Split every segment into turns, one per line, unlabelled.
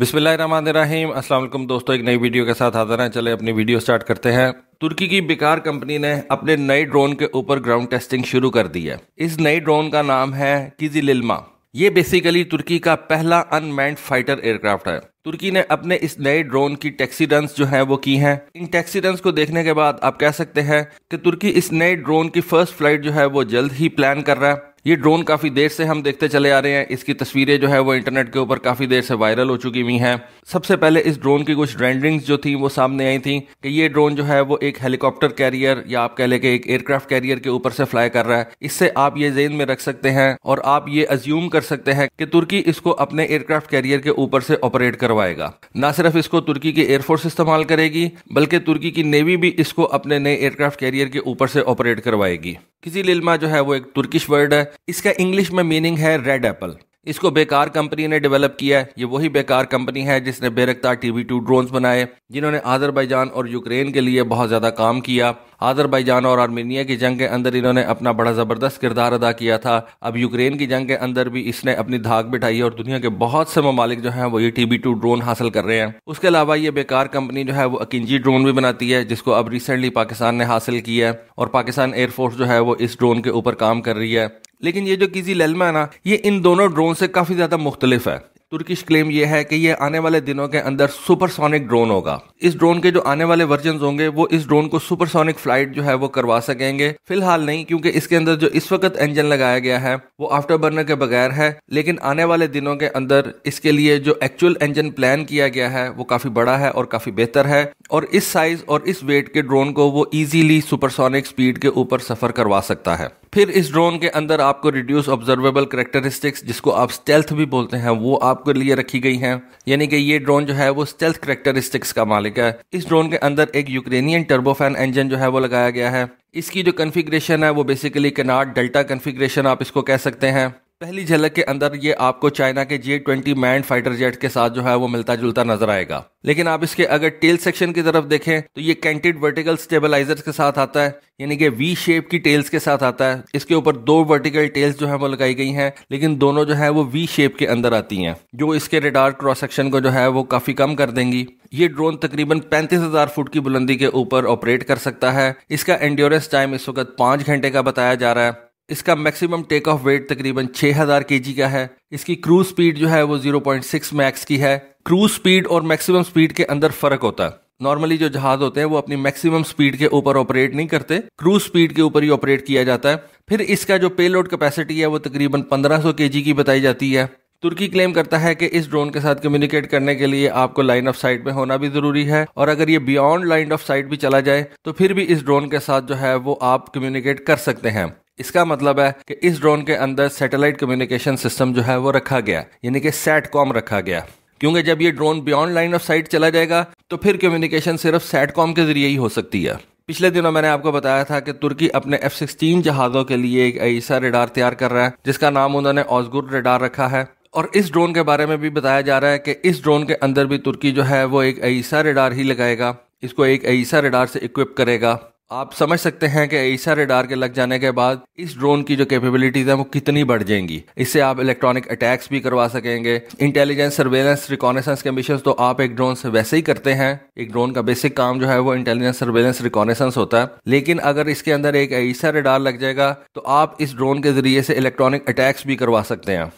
बिस्मिल्लाहिर्रहमानिर्रहीम अस्सलाम वालेकुम दोस्तों एक नई वीडियो के साथ हाजिर हैं चले अपनी वीडियो स्टार्ट करते हैं तुर्की की बेकार कंपनी ने अपने नए ड्रोन के ऊपर ग्राउंड टेस्टिंग शुरू कर दी है इस नए ड्रोन का नाम है किजिलिल्मा ये बेसिकली तुर्की का पहला अनमैंड फाइटर एयरक्राफ्ट है तुर्की ने अपने इस नए ड्रोन की टैक्सी रन्स जो है वो की हैं इन टैक्सी रन्स को देखने के बाद आप कह सकते हैं कि तुर्की इस नए ड्रोन की फर्स्ट फ्लाइट जो है वो जल्द ही प्लान कर रहा है ये ड्रोन काफ़ी देर से हम देखते चले आ रहे हैं इसकी तस्वीरें जो है वो इंटरनेट के ऊपर काफ़ी देर से वायरल हो चुकी हुई हैं सबसे पहले इस ड्रोन की कुछ रेंडरिंग्स जो थी वो सामने आई थी कि ये ड्रोन जो है वो एक हेलीकॉप्टर कैरियर या आप कह लें कि एक एयरक्राफ्ट कैरियर के ऊपर से फ्लाई कर रहा है इससे आप ये जेन में रख सकते हैं और आप ये अज्यूम कर सकते हैं कि तुर्की इसको अपने एयरक्राफ्ट कैरियर के ऊपर से ऑपरेट करवाएगा ना सिर्फ इसको तुर्की की एयरफोर्स इस्तेमाल करेगी बल्कि तुर्की की नेवी भी इसको अपने नए एयरक्राफ्ट कैरियर के ऊपर से ऑपरेट करवाएगी किसी लिल्मा जो है वो एक तुर्किश वर्ड है इसका इंग्लिश में मीनिंग है रेड एप्पल इसको बेकार कंपनी ने डेवलप किया है ये वही बेकार कंपनी है जिसने बेरकता टीवी टू ड्रोन्स बनाए जिन्होंने आजरबाईजान और यूक्रेन के लिए बहुत ज़्यादा काम किया आजरबाईजान और आर्मेनिया की जंग के अंदर इन्होंने अपना बड़ा ज़बरदस्त किरदार अदा किया था अब यूक्रेन की जंग के अंदर भी इसने अपनी धाक बिठाई और दुनिया के बहुत से ममालिक जो है वो ये टीवी टू ड्रोन हासिल कर रहे हैं उसके अलावा ये बेकार कंपनी जो है वो अकिंजी ड्रोन भी बनाती है जिसको अब रिसेंटली पाकिस्तान ने हासिल किया है और पाकिस्तान एयरफोर्स जो है वो इस ड्रोन के ऊपर काम कर रही है लेकिन ये जो किसी ललमा है ना ये इन दोनों ड्रोन से काफ़ी ज़्यादा मुख्तलिफ है तुर्किश क्लेम यह है कि ये आने वाले दिनों के अंदर सुपरसोनिक ड्रोन होगा इस ड्रोन के जो आने वाले वर्जन होंगे वो इस ड्रोन को सुपरसोनिक फ्लाइट जो है वो करवा सकेंगे फिलहाल नहीं क्योंकि इसके अंदर जो इस वक्त इंजन लगाया गया है वो आफ्टर बर्नर के बगैर है लेकिन आने वाले दिनों के अंदर इसके लिए जो एक्चुअल इंजन प्लान किया गया है वो काफी बड़ा है और काफी बेहतर है और इस साइज और इस वेट के ड्रोन को वो इजीली सुपरसोनिक स्पीड के ऊपर सफर करवा सकता है फिर इस ड्रोन के अंदर आपको रिड्यूस ऑब्जर्वेबल करेक्टरिस्टिक्स जिसको आप स्टेल्थ भी बोलते हैं वो आप आपके लिए रखी गई हैं यानी कि ये ड्रोन जो है वो स्टेल्थ करेक्टरिस्टिक्स का मालिक है इस ड्रोन के अंदर एक यूक्रेनियन टर्बोफैन इंजन जो है वो लगाया गया है इसकी जो कन्फिग्रेशन है वो बेसिकली कनाड डेल्टा कन्फिग्रेशन आप इसको कह सकते हैं पहली झलक के अंदर ये आपको चाइना के J twenty manned fighter jet के साथ जो है वो मिलता जुलता नजर आएगा लेकिन आप इसके अगर टेल सेक्शन की तरफ देखें तो ये कैंटेड वर्टिकल स्टेबलाइजर्स के साथ आता है यानी कि वी शेप की टेल्स के साथ आता है इसके ऊपर दो वर्टिकल टेल्स जो है वो लगाई गई हैं लेकिन दोनों जो है वो वी शेप के अंदर आती हैं जो इसके रेडार क्रॉस सेक्शन को जो है वो काफी कम कर देंगी ये ड्रोन तकरीबन पैंतीस हजार फुट की बुलंदी के ऊपर ऑपरेट कर सकता है इसका एंड्योरेंस टाइम इस वक्त पांच घंटे का बताया जा रहा है इसका मैक्सिमम टेक ऑफ वेट तकरीबन 6000 हजार का है इसकी क्रूज स्पीड जो है वो 0.6 मैक्स की है क्रूज स्पीड और मैक्सिमम स्पीड के अंदर फर्क होता है नॉर्मली जो जहाज होते हैं वो अपनी मैक्सिमम स्पीड के ऊपर ऑपरेट नहीं करते क्रूज स्पीड के ऊपर ही ऑपरेट किया जाता है फिर इसका जो पेलोड कैपेसिटी है वो तकरीबन पंद्रह सौ की बताई जाती है तुर्की क्लेम करता है कि इस ड्रोन के साथ कम्युनिकेट करने के लिए आपको लाइन ऑफ साइट में होना भी जरूरी है और अगर ये बियॉन्ड लाइन ऑफ साइट भी चला जाए तो फिर भी इस ड्रोन के साथ जो है वो आप कम्युनिकेट कर सकते हैं इसका मतलब है कि इस ड्रोन के अंदर सैटेलाइट कम्युनिकेशन सिस्टम जो है वो रखा गया यानी कि सैट कॉम रखा गया क्योंकि जब ये drone beyond line of sight चला जाएगा तो फिर कम्युनिकेशन सिर्फ सैट कॉम के जरिए ही हो सकती है पिछले दिनों मैंने आपको बताया था कि तुर्की अपने एफ सिक्सटीन जहाज़ों के लिए एक ऐसा रेडार तैयार कर रहा है जिसका नाम उन्होंने ऑजगुर रेडार रखा है और इस ड्रोन के बारे में भी बताया जा रहा है कि इस ड्रोन के अंदर भी तुर्की जो है वो एक ऐसा रेडार ही लगाएगा इसको एक ऐसा रेडार से इक्विप करेगा आप समझ सकते हैं कि ईसा रेडार के लग जाने के बाद इस ड्रोन की जो कैपेबिलिटीज है वो कितनी बढ़ जाएंगी इससे आप इलेक्ट्रॉनिक अटैक्स भी करवा सकेंगे इंटेलिजेंस सर्वेलेंस रिकॉनेसेंस के मिशन तो आप एक ड्रोन से वैसे ही करते हैं एक ड्रोन का बेसिक काम जो है वो इंटेलिजेंस सर्वेलेंस रिकॉनेसेंस होता है लेकिन अगर इसके अंदर एक ईसा रेडार लग जाएगा तो आप इस ड्रोन के जरिए से इलेक्ट्रॉनिक अटैक्स भी करवा सकते हैं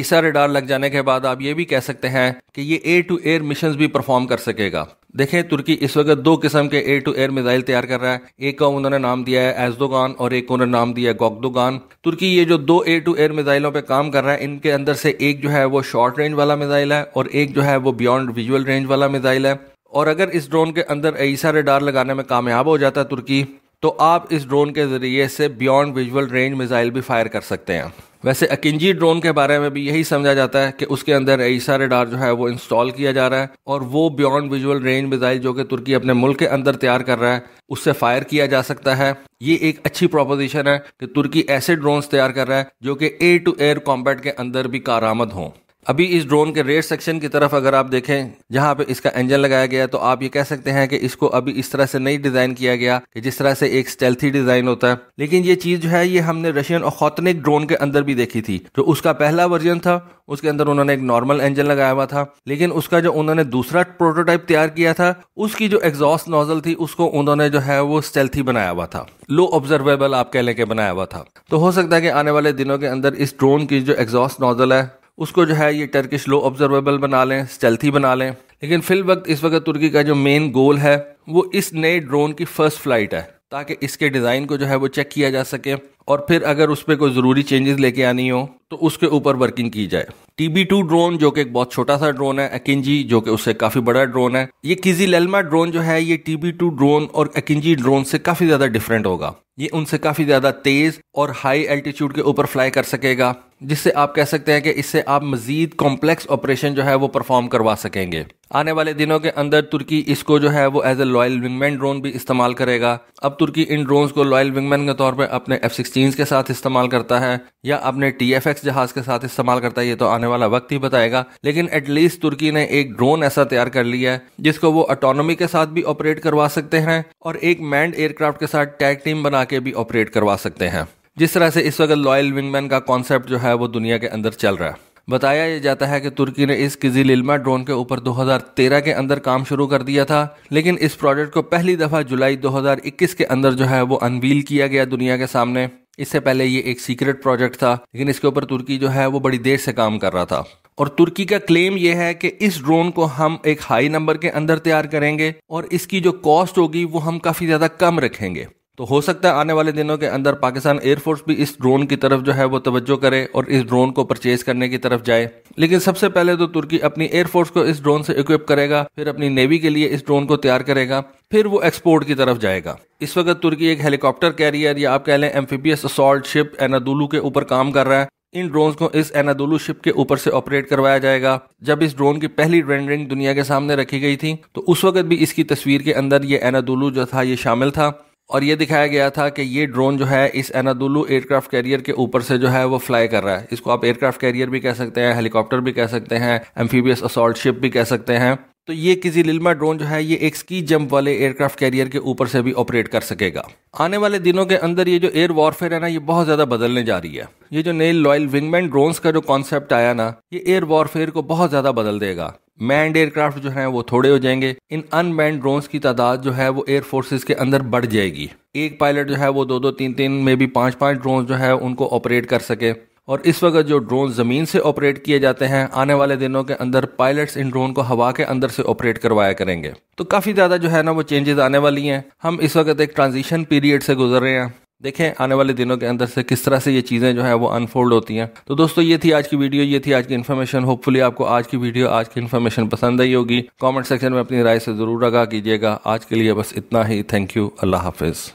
ईसा रेडार लग जाने के बाद आप ये भी कह सकते हैं कि ये एयर टू एयर मिशन भी परफॉर्म कर सकेगा देखें तुर्की इस वक्त दो किस्म के एयर टू एयर मिसाइल तैयार कर रहा है एक का उन्होंने नाम दिया है एजदोगान और एक उन्होंने नाम दिया है गोकदोगान तुर्की ये जो दो एयर टू एयर मिसाइलों पे काम कर रहा है इनके अंदर से एक जो है वो शॉर्ट रेंज वाला मिसाइल है और एक जो है वो बियॉन्ड विजुअल रेंज वाला मिसाइल है और अगर इस ड्रोन के अंदर ऐसा रेडार लगाने में कामयाब हो जाता है तुर्की तो आप इस ड्रोन के ज़रिए से बियॉन्ड विजुअल रेंज मिसाइल भी फायर कर सकते हैं वैसे अकिंजी ड्रोन के बारे में भी यही समझा जाता है कि उसके अंदर ऐसा रेडार जो है वो इंस्टॉल किया जा रहा है और वो बियॉन्ड विजुअल रेंज मिजाइल जो कि तुर्की अपने मुल्क के अंदर तैयार कर रहा है उससे फायर किया जा सकता है ये एक अच्छी प्रोपोजिशन है कि तुर्की ऐसे ड्रोन्स तैयार कर रहा है जो कि एयर टू एयर कॉम्बैट के अंदर भी कारामद हों अभी इस ड्रोन के रेड सेक्शन की तरफ अगर आप देखें जहां पे इसका इंजन लगाया गया तो आप ये कह सकते हैं कि इसको अभी इस तरह से नहीं डिजाइन किया गया कि जिस तरह से एक स्टेल्थी डिजाइन होता है लेकिन ये चीज जो है ये हमने रशियन और खौतनिक ड्रोन के अंदर भी देखी थी जो उसका पहला वर्जन था उसके अंदर उन्होंने एक नॉर्मल इंजन लगाया हुआ था लेकिन उसका जो उन्होंने दूसरा प्रोटोटाइप तैयार किया था उसकी जो एग्जॉस्ट नोजल थी उसको उन्होंने जो है वो स्टेल्थी बनाया हुआ था लो ऑब्जर्वेबल आप कह लेके बनाया हुआ था तो हो सकता है कि आने वाले दिनों के अंदर इस ड्रोन की जो एग्जॉस्ट नोजल है उसको जो है ये टर्किश लो ऑब्जर्वेबल बना लें स्टेल्थी बना लें लेकिन फिल वक्त इस वक्त तुर्की का जो मेन गोल है वो इस नए ड्रोन की फर्स्ट फ्लाइट है ताकि इसके डिज़ाइन को जो है वो चेक किया जा सके और फिर अगर उस पर कोई ज़रूरी चेंजेस लेके आनी हो तो उसके ऊपर वर्किंग की जाए बी टू ड्रोन जो कि एक बहुत छोटा सा ड्रोन है अकिंजी जो कि उससे काफ़ी बड़ा ड्रोन है ये किजी लेलमा ड्रोन जो है ये टीबी टू ड्रोन और अकिंजी ड्रोन से काफ़ी ज़्यादा डिफरेंट होगा ये उनसे काफ़ी ज़्यादा तेज़ और हाई एल्टीट्यूड के ऊपर फ्लाई कर सकेगा जिससे आप कह सकते हैं कि इससे आप मज़ीद कॉम्प्लेक्स ऑपरेशन जो है वो परफॉर्म करवा सकेंगे आने वाले दिनों के अंदर तुर्की इसको जो है वो as a loyal wingman drone भी इस्तेमाल करेगा अब तुर्की इन ड्रोन को लॉयल विंगमैन के तौर पर अपने एफ एक्सचेंज के साथ इस्तेमाल करता है या अपने टी जहाज के साथ इस्तेमाल करता है ये तो आने वाला वक्त ही बताएगा लेकिन एटलीस्ट तुर्की ने एक ड्रोन ऐसा तैयार कर लिया है जिसको वो ऑटोनोमी के साथ भी ऑपरेट करवा सकते हैं और एक मैंड एयरक्राफ्ट के साथ टैग टीम बना के भी ऑपरेट करवा सकते हैं जिस तरह से इस वक्त लॉयल विंगमैन का कॉन्सेप्ट जो है वो दुनिया के अंदर चल रहा है बताया ये जाता है कि तुर्की ने इस किजी लिल्मा ड्रोन के ऊपर 2013 के अंदर काम शुरू कर दिया था लेकिन इस प्रोजेक्ट को पहली दफ़ा जुलाई 2021 के अंदर जो है वो अनवील किया गया दुनिया के सामने इससे पहले ये एक सीक्रेट प्रोजेक्ट था लेकिन इसके ऊपर तुर्की जो है वो बड़ी देर से काम कर रहा था और तुर्की का क्लेम यह है कि इस ड्रोन को हम एक हाई नंबर के अंदर तैयार करेंगे और इसकी जो कॉस्ट होगी वो हम काफ़ी ज़्यादा कम रखेंगे तो हो सकता है आने वाले दिनों के अंदर पाकिस्तान एयरफोर्स भी इस ड्रोन की तरफ जो है वो तवज्जो करे और इस ड्रोन को परचेज करने की तरफ जाए लेकिन सबसे पहले तो तुर्की अपनी एयरफोर्स को इस ड्रोन से इक्विप करेगा फिर अपनी नेवी के लिए इस ड्रोन को तैयार करेगा फिर वो एक्सपोर्ट की तरफ जाएगा इस वक्त तुर्की एक हेलीकॉप्टर कैरियर या आप कह लें एम्फीबियस असॉल्ट शिप एनादुलू के ऊपर काम कर रहा है इन ड्रोन को इस एनादुलू शिप के ऊपर से ऑपरेट करवाया जाएगा जब इस ड्रोन की पहली रेंडरिंग दुनिया के सामने रखी गई थी तो उस वक्त भी इसकी तस्वीर के अंदर ये एनादुलू जो था ये शामिल था और ये दिखाया गया था कि ये ड्रोन जो है इस एनादुलू एयरक्राफ्ट कैरियर के ऊपर से जो है वो फ्लाई कर रहा है इसको आप एयरक्राफ्ट कैरियर भी कह सकते हैं हेलीकॉप्टर भी कह सकते हैं एम्फीबियस असोल्ट शिप भी कह सकते हैं तो ये किसी लिल्मा ड्रोन जो है ये एक स्की जंप वाले एयरक्राफ्ट कैरियर के ऊपर से भी ऑपरेट कर सकेगा आने वाले दिनों के अंदर ये जो एयर वॉरफेयर है ना ये बहुत ज़्यादा बदलने जा रही है ये जो नए लॉयल विंगमैन ड्रोन्स का जो कॉन्सेप्ट आया ना ये एयर वॉरफेयर को बहुत ज़्यादा बदल देगा मैंड एयरक्राफ्ट जो है वो थोड़े हो जाएंगे इन अनमैंड ड्रोन्स की तादाद जो है वो फोर्स के अंदर बढ़ जाएगी एक पायलट जो है वो दो दो तीन तीन में भी पांच पांच ड्रोन जो है उनको ऑपरेट कर सके और इस वक्त जो ड्रोन ज़मीन से ऑपरेट किए जाते हैं आने वाले दिनों के अंदर पायलट्स इन ड्रोन को हवा के अंदर से ऑपरेट करवाया करेंगे तो काफ़ी ज़्यादा जो है ना वो चेंजेस आने वाली हैं हम इस वक्त एक ट्रांजिशन पीरियड से गुजर रहे हैं देखें आने वाले दिनों के अंदर से किस तरह से ये चीज़ें जो है वो अनफोल्ड होती हैं तो दोस्तों ये थी आज की वीडियो ये थी आज की इन्फॉर्मेशन होपफुली आपको आज की वीडियो आज की इन्फॉर्मेशन पसंद आई होगी कमेंट सेक्शन में अपनी राय से ज़रूर आगा कीजिएगा आज के लिए बस इतना ही थैंक यू अल्लाह हाफिज़